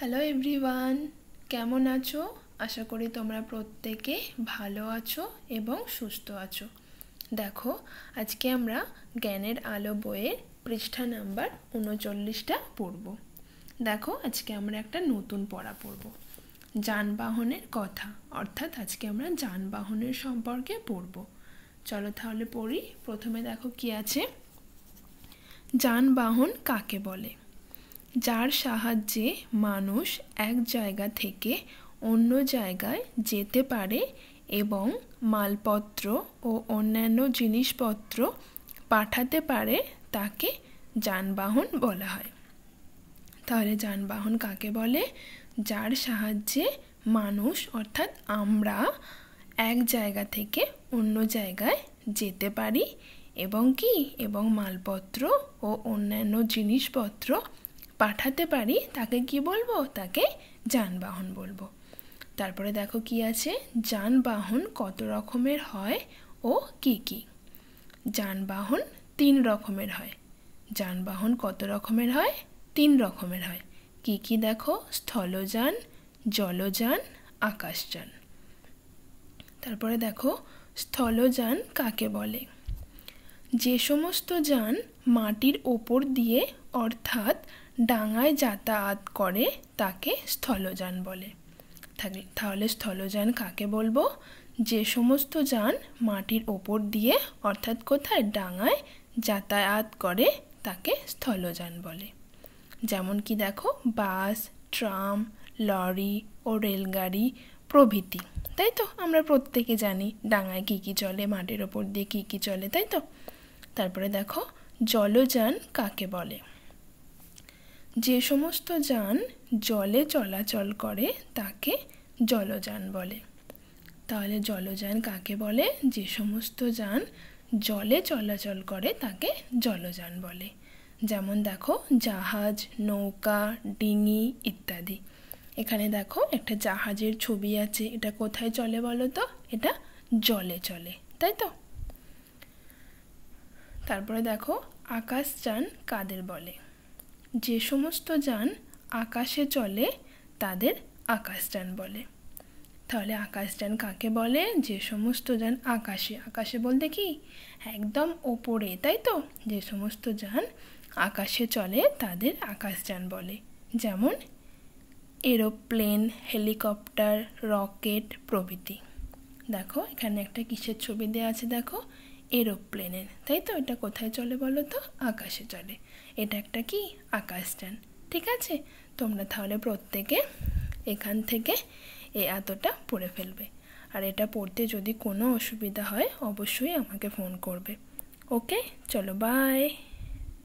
hello everyone কেমন আছো আশা করি তোমরা প্রত্যেকে ভালো আছো এবং সুস্থ আছো দেখো আজকে আমরা জ্ঞানের আলো বইয়ের পৃষ্ঠা নাম্বার উনচল্লিশটা পড়ব দেখো আজকে আমরা একটা নতুন পড়া পড়ব যানবাহনের কথা অর্থাৎ আজকে আমরা যানবাহনের সম্পর্কে পড়ব চলো তাহলে পড়ি প্রথমে দেখো কি আছে যানবাহন কাকে বলে যার সাহায্যে মানুষ এক জায়গা থেকে অন্য জায়গায় যেতে পারে এবং মালপত্র ও অন্যান্য জিনিসপত্র পাঠাতে পারে তাকে যানবাহন বলা হয় তাহলে যানবাহন কাকে বলে যার সাহায্যে মানুষ অর্থাৎ আমরা এক জায়গা থেকে অন্য জায়গায় যেতে পারি এবং কি এবং মালপত্র ও অন্যান্য জিনিসপত্র পাঠাতে পারি তাকে কি বলবো তাকে যানবাহন বলবো তারপরে দেখো কি আছে যানবাহন কত রকমের হয় ও কি কি যানবাহন তিন রকমের হয় যানবাহন কত রকমের হয় তিন রকমের হয় কি কি দেখো স্থলযান জলযান আকাশযান তারপরে দেখো স্থলযান কাকে বলে যে সমস্ত যান মাটির ওপর দিয়ে অর্থাৎ ডাঙায় যাতায়াত করে তাকে স্থলযান বলে তাহলে স্থলযান কাকে বলবো যে সমস্ত যান মাটির ওপর দিয়ে অর্থাৎ কোথায় ডাঙায় যাতায়াত করে তাকে স্থলযান বলে যেমন কি দেখো বাস ট্রাম লরি ও রেলগাড়ি প্রভৃতি তাই তো আমরা প্রত্যেকে জানি ডাঙায় কী কী চলে মাটির ওপর দিয়ে কী কী চলে তাই তো তারপরে দেখো জলযান কাকে বলে যে সমস্ত যান জলে চলাচল করে তাকে জলযান বলে তাহলে জলযান কাকে বলে যে সমস্ত যান জলে চলাচল করে তাকে জলযান বলে যেমন দেখো জাহাজ নৌকা ডিঙি ইত্যাদি এখানে দেখো একটা জাহাজের ছবি আছে এটা কোথায় চলে বলো তো এটা জলে চলে তাই তো তারপরে দেখো আকাশযান কাদের বলে যে সমস্ত যান আকাশে চলে তাদের আকাশযান বলে তাহলে আকাশযান কাকে বলে যে সমস্ত যান আকাশে আকাশে বলতে কি একদম ওপরে তাই তো যে সমস্ত যান আকাশে চলে তাদের আকাশযান বলে যেমন এরোপ্লেন হেলিকপ্টার রকেট প্রভৃতি দেখো এখানে একটা কিসের ছবি দেওয়া আছে দেখো এরোপ্লেনের তাই তো এটা কোথায় চলে বলো তো আকাশে চলে এটা একটা কি আকাশযান ঠিক আছে তোমরা তাহলে প্রত্যেকে এখান থেকে এ এতটা পড়ে ফেলবে আর এটা পড়তে যদি কোনো অসুবিধা হয় অবশ্যই আমাকে ফোন করবে ওকে চলো বাই